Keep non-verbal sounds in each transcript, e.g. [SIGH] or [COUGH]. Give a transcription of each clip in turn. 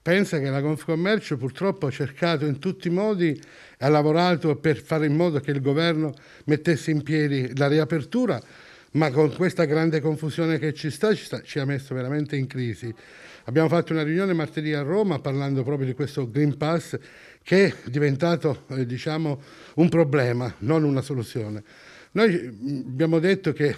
Pensa che la Confcommercio purtroppo ha cercato in tutti i modi, ha lavorato per fare in modo che il governo mettesse in piedi la riapertura, ma con questa grande confusione che ci sta, ci, sta, ci ha messo veramente in crisi. Abbiamo fatto una riunione martedì a Roma parlando proprio di questo Green Pass che è diventato eh, diciamo, un problema, non una soluzione. Noi mm, abbiamo detto che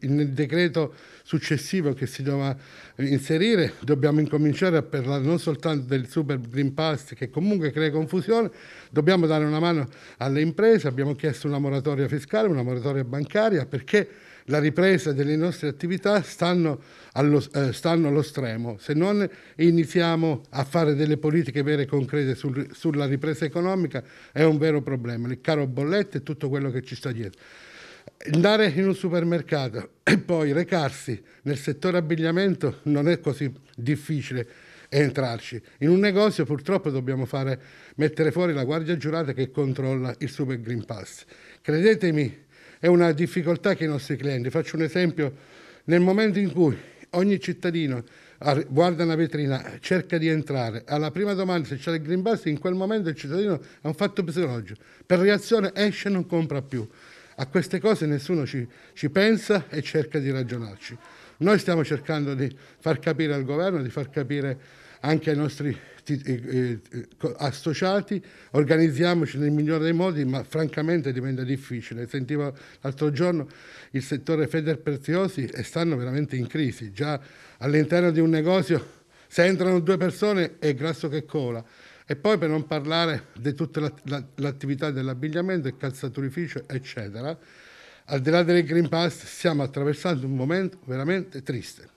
nel decreto successivo che si doveva inserire dobbiamo incominciare a parlare non soltanto del Super Green Pass che comunque crea confusione, dobbiamo dare una mano alle imprese, abbiamo chiesto una moratoria fiscale, una moratoria bancaria perché la ripresa delle nostre attività stanno allo, eh, stanno allo, stremo. Se non iniziamo a fare delle politiche vere e concrete sul, sulla ripresa economica è un vero problema. Il caro bolletto e tutto quello che ci sta dietro. Andare in un supermercato [CLEARS THROAT] e poi recarsi nel settore abbigliamento non è così difficile entrarci. In un negozio purtroppo dobbiamo fare, mettere fuori la guardia giurata che controlla il Super Green Pass. Credetemi, è una difficoltà che i nostri clienti, faccio un esempio, nel momento in cui ogni cittadino guarda una vetrina, cerca di entrare, alla prima domanda se c'è il Green Pass, in quel momento il cittadino ha un fatto psicologico, per reazione esce e non compra più. A queste cose nessuno ci, ci pensa e cerca di ragionarci. Noi stiamo cercando di far capire al governo, di far capire anche ai nostri eh, eh, associati, organizziamoci nel migliore dei modi, ma francamente diventa difficile. Sentivo l'altro giorno il settore Federpreziosi e stanno veramente in crisi, già all'interno di un negozio se entrano due persone è grasso che cola, e poi per non parlare di tutta l'attività dell'abbigliamento, il calzaturificio, eccetera, al di là del Green Pass stiamo attraversando un momento veramente triste.